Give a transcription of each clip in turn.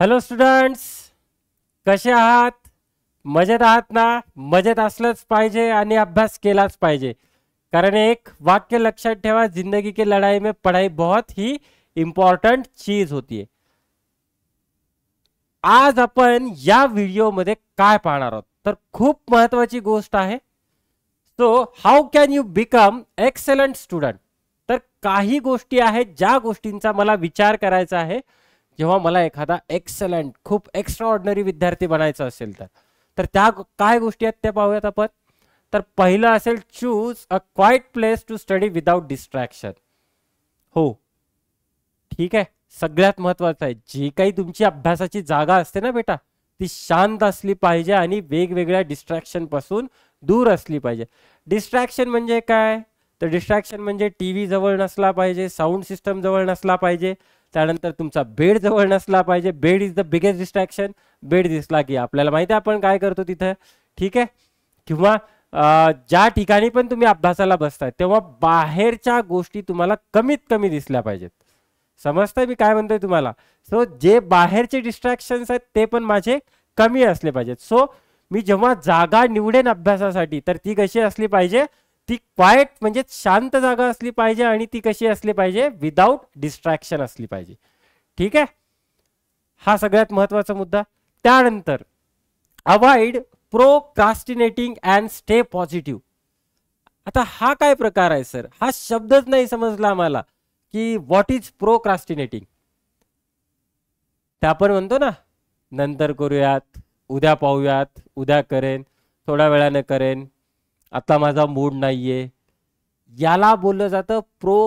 Hello students कसे आहात मजेत आहात ना मजेत असलंच पाहिजे आणि अभ्यास केलाच पाहिजे कारण एक वाक्य लक्षात ठेवा जिंदगी की लढाई में पढाई बहुत ही इम्पॉर्टंट चीज होती आज आपण या व्हिडिओमध्ये काय पाहणार आहोत तर खूप महत्वाची गोष्ट आहे so how can you become excellent student तर काही गोष्टी आहेत ज्या गोष्टींचा मला विचार करायचा आहे जेव मैं एखाद एक्सलंट खूब एक्स्ट्रा ऑर्डनरी विद्यार्थी बनायचा असेल तर तर त्या choose a quiet place to study without distraction हो ठीक है सगळ्यात महत्व है जी काही अभ्यास की जागा ना बेटा ती शांत पाजे पाहिजे आणि वेगवेगळ्या दूर असली पाहिजे डिस्ट्रैक्शन म्हणजे काय तर डिस्ट्रॅक्शन नसला पाहिजे साऊंड सिस्टम जवर नसला पाहिजे त्यानंतर तुमचा बेड जवळ नसला पाहिजे bed is the biggest distraction bed दिसला की आपल्याला माहिती आहे आपण काय करतो तिथे ठीक आहे किंवा ज्या ठिकाणी पण तुम्ही अभ्यासाला बसताय तेव्हा बाहेरच्या गोष्टी तुम्हाला कमीत कमी दिसल्या पाहिजेत समजतंय मी काय म्हणतोय तुम्हाला सो जे बाहेरचे डिस्ट्रॅक्शन्स आहेत ते पण माझे कमी असले पाहिजेत सो मी जेव्हा जागा निवडेन अभ्यासासाठी तर ती कशी असली पाहिजे ती क्वायट शांत जागा असली ती कशी असली पाहिजे विदाऊट ठीक है हा सगळ्यात महत्वाचा मुद्दा त्यानंतर avoid procrastinating and stay positive आता हा का प्रकार है सर हा शब्द नहीं समझला आम्हाला की व्हॉट इज प्रो ते आपण ना नंतर करूयात उद्या पाहूयात उद्या करेन थोड़ा वेळानं करेन आता माझा मूड नाही आहे याला बोललं जातं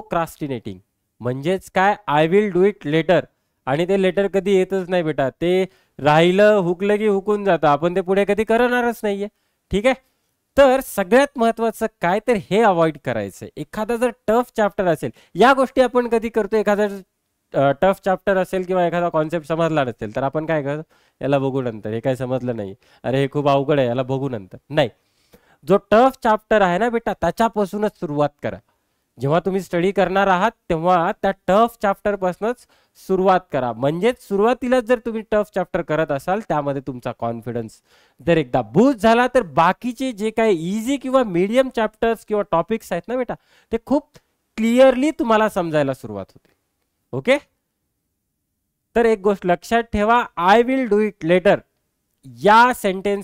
क्रास्टिनेटिंग म्हणजेच काय I will do it later आणि ते लेटर कधी येतच नाही बेटा ते राहिलं हुकलं की हुकून जातं आपण ते पुढे कधी करणारच नाही ठीक आहे तर सगळ्यात महत्त्वाचं काय तर हे अवॉइड करायचं एखादा जर टफ चॅप्टर असेल या गोष्टी आपण कधी करतो एखादा टफ चॅप्टर असेल किंवा एखादा कॉन्सेप्ट समजला नसेल तर आपण काय करतो याला बघू नंतर हे काय समजलं नाही अरे हे खूप अवघड आहे याला बघू नंतर नाही जो टफ चैप्टर है ना बेटा सुरुआत करा जेव्हा तुम्ही स्टडी करना आहात तेव्हा त्या टफ चॅप्टरपासूनच सुरुवात करा म्हणजेच जर तुम्ही टफ चॅप्टर करत असाल कॉन्फिडन्स जर एकदा बूस्ट झाला जे का इझी किंवा मीडियम चैप्टर्स कि टॉपिक्स है ना बेटा ते खूप क्लिअरली तुम्हाला समजायला सुरुवात होते ओके तर एक गोष्ट लक्षा ठेवा I will do it later या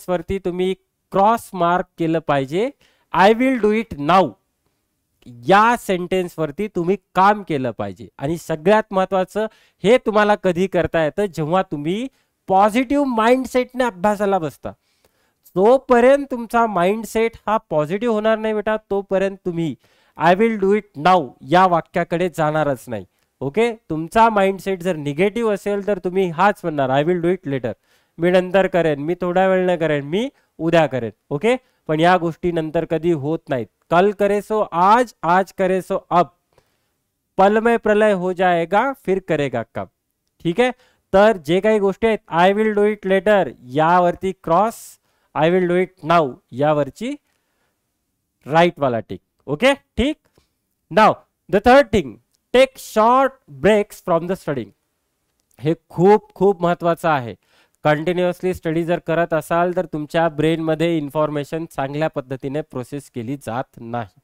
वरती तुम्हें क्रॉस मार्क केलं पाहिजे I will do it now या सेंटेन्सवरती तुम्ही काम के पाहिजे आणि सगळ्यात तुम्हारा हे तुम्हाला कधी करता येतं जेव्हा तुम्ही पॉझिटिव्ह माइंडसेटने अभ्यासाला बसता जोपर्यंत तुमचा माइंडसेट हा पॉजिटिव होना नहीं बेटा तोपर्यंत तुम्ही I will do it now या वाक्याकडे जाणारच नाही ओके तुमचा माइंडसेट जर निगेटिव्ह असेल तर तुम्ही हाच म्हणणार I will do it later मी नंतर करेन मी थोड्या वेळनं करेन मी उद्या करेन ओके गोष्टी नंतर कधी होत नाहीत कल करे सो आज आज करे सो अब पल में प्रलय हो जाएगा फिर करेगा कब ठीक है तर जे काही गोष्टी आहेत I will do it later या वरती cross I will do it now यावरची राईट वाला टिक ओके ठीक now the third thing take short breaks from the studying खूब खूब महत्वाचार महत्वाचं कंटिन्युअसली स्टडी जर करत असाल तर तुमच्या ब्रेनमध्ये इन्फॉर्मेशन चांगल्या पद्धतीने प्रोसेस केली जात नाही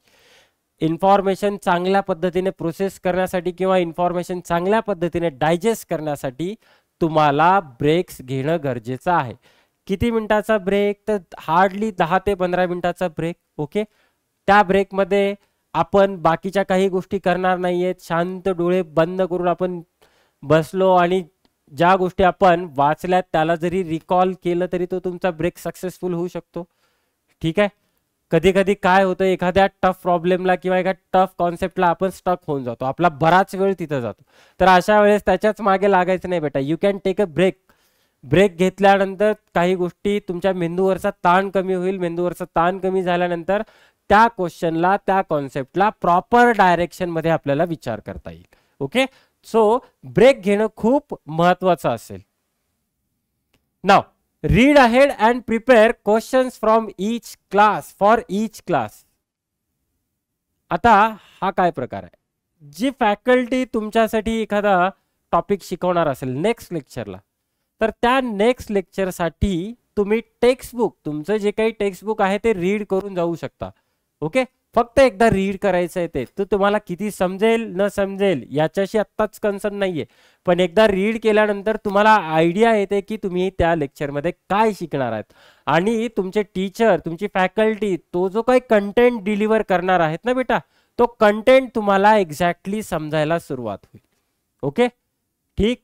इन्फॉर्मेशन चांगल्या पद्धतीने प्रोसेस करण्यासाठी किंवा इन्फॉर्मेशन चांगल्या पद्धतीने डायजेस्ट करण्यासाठी तुम्हाला ब्रेक्स घेणं गरजेचं आहे किती मिनिटाचा ब्रेक तर हार्डली दहा ते पंधरा मिनिटाचा ब्रेक ओके त्या ब्रेकमध्ये आपण बाकीच्या काही गोष्टी करणार नाही आहेत शांत डोळे बंद करून आपण बसलो आणि ज्या गोष्टी आपण वाचल्यात जरी रिकॉल केलं तरी तो तुमचा ब्रेक सक्सेसफुल होऊ शकतो ठीक आहे कधी कधी काय होतं एखाद्या टफ प्रॉब्लेमला किंवा एका टफ कॉन्सेप्टला आपण स्टक होऊन जातो आपला बराच वेळ तिथं जातो अशा वेळेस त्याच्याच मागे बेटा you can take a break break घेतल्यानंतर काही गोष्टी तुमच्या मेंदूवरचा ताण कमी होईल मेंदूवरचा ताण कमी क्वेश्चन त्या क्वेश्चनला त्या कॉन्सेप्टला प्रॉपर डायरेक्शनमध्ये आपल्याला विचार करता येईल ओके सो ब्रेक घेणं खूप महत्वाचं असेल read ahead and prepare questions from each class for each class आता हा काय प्रकार आहे जी फैकल्टी तुम्हारे एखादा टॉपिक शिकवणार असेल नेक्स्ट लेक्चरला तर त्या नेक्स्ट लेक्चरसाठी तुम्ही टेक्स्टबुक तुमचं जे काही टेक्स्टबुक आहे ते रीड करून जाऊ शकता ओके फक्त एकदा रीड करायचं आहे ते तर तो तुम्हाला किती समजेल न समजेल याच्याशी आत्ताच कन्सर्न नाहीये पण एकदा रीड केल्यानंतर तुम्हाला आयडिया येते की तुम्ही त्या लेक्चरमध्ये काय शिकणार आहात आणि तुमचे टीचर तुमची फॅकल्टी तो जो काही कंटेंट डिलिव्हर करणार आहेत ना बेटा तो कंटेंट तुम्हाला एक्झॅक्टली समजायला सुरुवात होईल ओके ठीक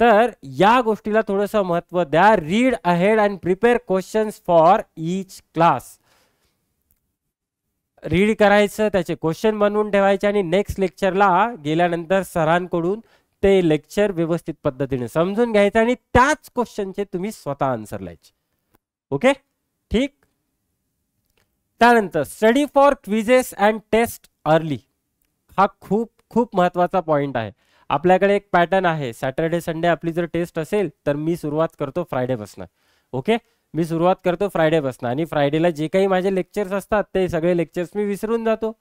तर या गोष्टीला थोडंसं महत्त्व द्या read ahead and prepare questions for each class read करायचं त्याचे क्वेश्चन बनवून ठेवायचे आणि नेक्स्ट लेक्चरला गेल्यानंतर सरांकडून ते लेक्चर व्यवस्थित पद्धतीने समजून घ्यायचं आणि त्याच क्वेश्चनचे तुम्ही स्वतः आन्सर लायचे ओके ठीक त्यानंतर study for quizzes and test early हा खूप खूप महत्वाचा पॉइंट आहे आपल्याकडे एक पॅटर्न आहे सॅटर्डे संडे आपली जर टेस्ट असेल तर मी सुरुवात करतो फ्रायडेपासून ओके मी सुरुवात करतो फ्रायडेपासून आणि फ्रायडेला जे काही लेक्चर्स असतात लेक्चर्स मी विसरून जातो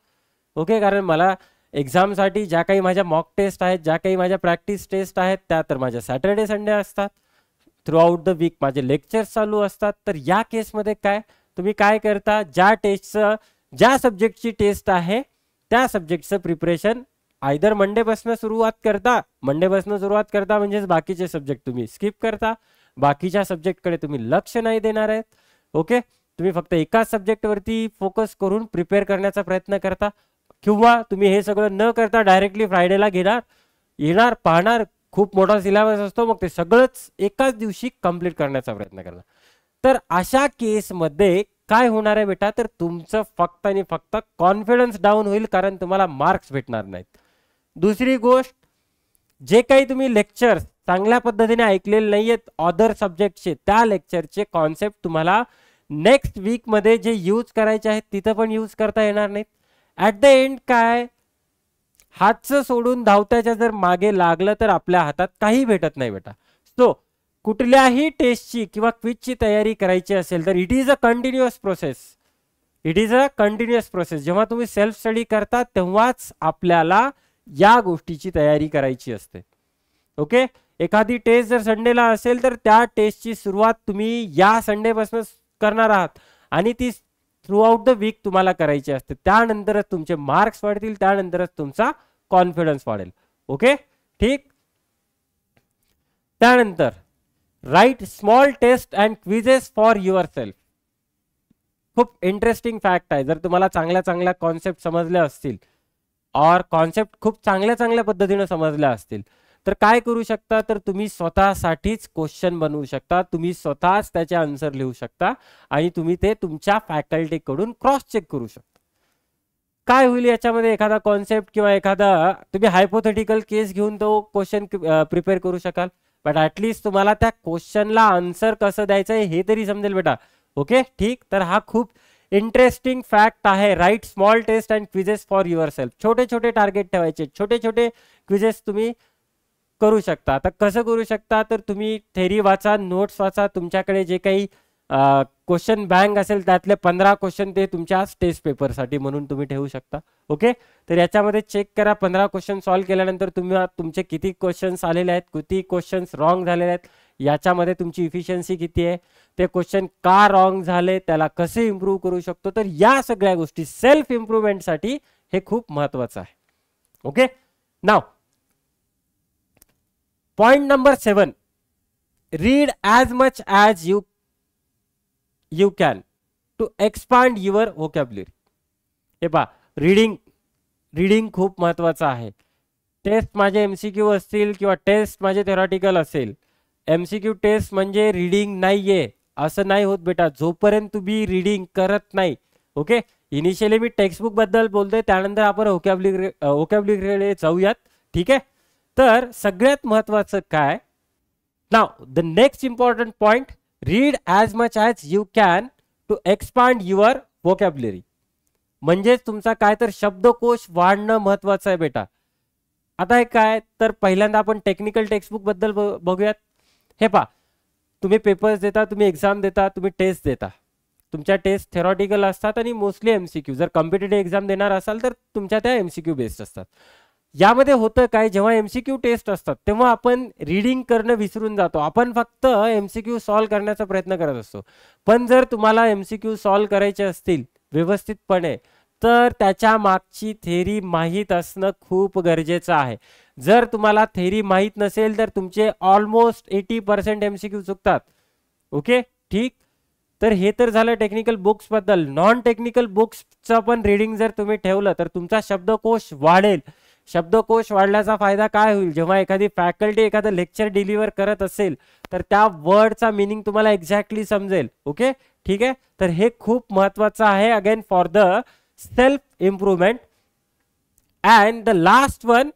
ओके कारण मला एक्झामसाठी ज्या मॉक टेस्ट आहेत ज्या काही टेस्ट आहेत त्या तर माझ्या संडे असतात आउट द वीक माझे लेक्चर्स चालू असतात तर या केसमध्ये काय तुम्ही काय करता ज्या टेस्टचं ज्या सब्जेक्टची टेस्ट है त्या सब्जेक्टचं प्रिपरेशन आयदर मंडेपासून सुरुवात करता मंडेपासून सुरुवात करता म्हणजेच सब्जेक्ट तुम्ही स्किप करता बाकीच्या सब्जेक्टकडे तुम्ही लक्ष नाही देणार आहेत ओके तुम्ही फक्त एकाच सब्जेक्टवरती फोकस करून प्रिपेअर करण्याचा प्रयत्न करता किंवा तुम्ही हे सगळं न करता डायरेक्टली फ्रायडेला घेणार येणार पाहणार खूप मोठा सिलेबस असतो मग ते सगळंच एकाच दिवशी कम्प्लीट करण्याचा प्रयत्न करणार तर अशा केसमध्ये काय होणार आहे बेटा तर तुमचं फक्त आणि फक्त कॉन्फिडन्स डाऊन होईल कारण तुम्हाला मार्क्स भेटणार नाहीत दुसरी गोष्ट जे काही तुम्ही लेक्चर्स चांगल्या पद्धतीने ऐकलेले नाहीयेत ऑदर सब्जेक्टचे त्या लेक्चरचे कॉन्सेप्ट तुम्हाला नेक्स्ट वीकमध्ये जे यूज करायचे आहेत तिथं पण यूज करता येणार नाहीत ॲट द एंड काय हातचं सोडून धावत्याच्या जर मागे लागलं तर आपल्या हातात काही भेटत नाही बेटा सो कुठल्याही टेस्टची किंवा क्विजची तयारी करायची असेल तर it is a continuous process it is a continuous process जेव्हा तुम्ही सेल्फ स्टडी करता तेव्हाच आपल्याला या गोष्टीची तयारी करायची असते ओके एखादी टेस्ट जर संडेला असेल तर त्या टेस्टची सुरुवात तुम्ही या संडेपासून करणार आहात आणि ती थ्रूआउट द वीक तुम्हाला करायची असते त्यानंतरच तुमचे मार्क्स वाढतील त्यानंतरच तुमचा कॉन्फिडन्स वाढेल ओके ठीक त्यानंतर write small test and quizzes for yourself खूप इंटरेस्टिंग फॅक्ट आहे जर तुम्हाला चांगल्या चांगल्या कॉन्सेप्ट समजल्या असतील और कॉन्सेप्ट खूप चांगल्या चांगल्या पद्धतीनं समजल्या असतील तर काय करू शकता तर तुम्ही स्वतःसाठीच क्वेश्चन बनवू शकता तुम्ही स्वतःच त्याचे आन्सर लिहू शकता आणि तुम्ही ते तुमच्या फॅकल्टीकडून क्रॉस चेक करू शकता काय होईल याच्यामध्ये एखादा कॉन्सेप्ट किंवा एखादा तुम्ही हायपोथेटिकल केस घेऊन तो क्वेश्चन प्रिपेअर करू शकाल बट लीस्ट तुम्हाला त्या क्वेश्चनला आन्सर कसं द्यायचं हे तरी समजेल बेटा ओके ठीक तर हा खूप इंटरेस्टिंग फॅक्ट आहे write small test and quizzes for yourself छोटे छोटे टार्गेट ठेवायचे छोटे छोटे क्विजेस तुम्ही करू शकता आता कसं करू शकता तर तुम्ही थेरी वाचा नोट्स वाचा तुमच्याकडे जे काही क्वेश्चन बँक असेल त्यातले पंधरा क्वेश्चन ते तुमच्या स्टेज पेपरसाठी म्हणून तुम्ही ठेवू शकता ओके तर याच्यामध्ये चेक करा पंधरा क्वेश्चन सॉल्व्ह केल्यानंतर तुम्ही तुमचे किती क्वेश्चन्स आलेले आहेत किती क्वेश्चन्स रॉंग झालेले आहेत याच्यामध्ये तुमची इफिशियन्सी किती आहे ते क्वेश्चन का रॉंग झाले त्याला कसे इम्प्रूव्ह करू शकतो तर या सगळ्या गोष्टी सेल्फ इम्प्रुव्हमेंटसाठी हे खूप महत्वाचं आहे okay now point number seven read as much as you you can to expand your vocabulary. हे पहा रीडिंग रिडिंग खूप महत्त्वाचं आहे टेस्ट माझे एम सी क्यू असतील किंवा टेस्ट माझे थेरॉटिकल असेल एम सी क्यू टेस्ट म्हणजे रिडिंग नाही आहे असं नाही होत बेटा जोपर्यंत तुम्ही रिडिंग करत नाही ओके इनिशियली मी टेक्स्टबुकबद्दल बोलतोय त्यानंतर आपण ओकॅब्लिकडे ओकॅब्लिकडे जाऊयात ठीक आहे तर सगळ्यात महत्वाचं काय now the next important point read as much as you can to expand your vocabulary म्हणजेच तुमचा काय तर शब्दकोश वाढणं महत्वाचं आहे बेटा आता हे काय तर पहिल्यांदा आपण टेक्निकल टेक्स्टबुक बद्दल बघूयात हे पा तुम्ही पेपर्स देता तुम्ही एक्झाम देता तुम्ही टेस्ट देता तुमच्या टेस्ट थेरॉटिकल असतात आणि मोस्टली एमसीक्यू जर कॉम्पिटेटिव्ह एक्झाम देणार असाल तर तुमच्या त्या एमसीक्यू बेस्ड असतात यामध्ये होतं काय जेव्हा एमसीक्यू टेस्ट असतात तेव्हा आपण रिडिंग करणं विसरून जातो आपण फक्त एमसीक्यू सॉल्व्ह करण्याचा प्रयत्न करत असतो पण जर तुम्हाला एमसीक्यू सॉल्व्ह करायचे असतील व्यवस्थितपणे तर त्याच्या मागची थेरी माहीत असणं खूप गरजेचं आहे जर तुम्हाला थेरी माहीत नसेल तर तुमचे ऑलमोस्ट एटी पर्सेंट एमसीक्यू चुकतात ओके ठीक तर हे तर झालं टेक्निकल बुक्सबद्दल नॉन टेक्निकल बुक्सचं पण रिडिंग जर तुम्ही ठेवलं तर तुमचा शब्दकोश वाढेल शब्दकोश वाढल्याचा फायदा काय होईल जेव्हा एखादी फॅकल्टी एखादं लेक्चर डिलिव्हर करत असेल तर त्या वर्डचा मिनिंग तुम्हाला एक्झॅक्टली समजेल ओके ठीक आहे तर हे खूप महत्वाचं आहे again for the self improvement and the last one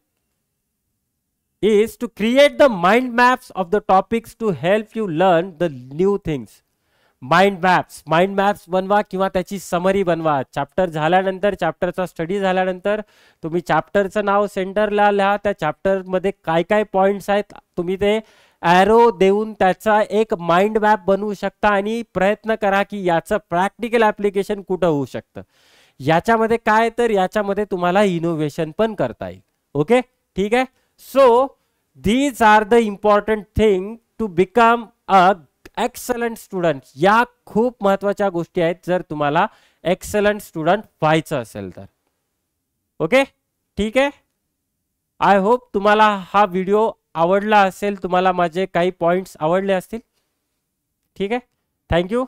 is to create the mind maps of the topics to help you learn the new things mind maps mind maps बनवा किंवा त्याची समरी बनवा चॅप्टर झाल्यानंतर चॅप्टरचा study झाल्यानंतर तुम्ही चॅप्टरचं नाव सेंटरला लिहा त्या चॅप्टरमध्ये काय काय पॉईंट्स आहेत तुम्ही ते ॲरो देऊन त्याचा एक माइंड मॅप बनवू शकता आणि प्रयत्न करा की याचं प्रॅक्टिकल ॲप्लिकेशन कुठं होऊ शकतं याच्यामध्ये काय तर याच्यामध्ये तुम्हाला इनोव्हेशन पण करता येईल ओके ठीक आहे so these are the important thing to become a excellent student या खूब महत्व गोषी है जर तुम्हारा एक्सलंट स्टुडंट व्हायचं असेल तर ओके ठीक है आई होप तुम्हारा हा वीडियो आवडला तुम्हारा मजे का काही पॉइंट्स आवडले असतील ठीक आहे थँक्यू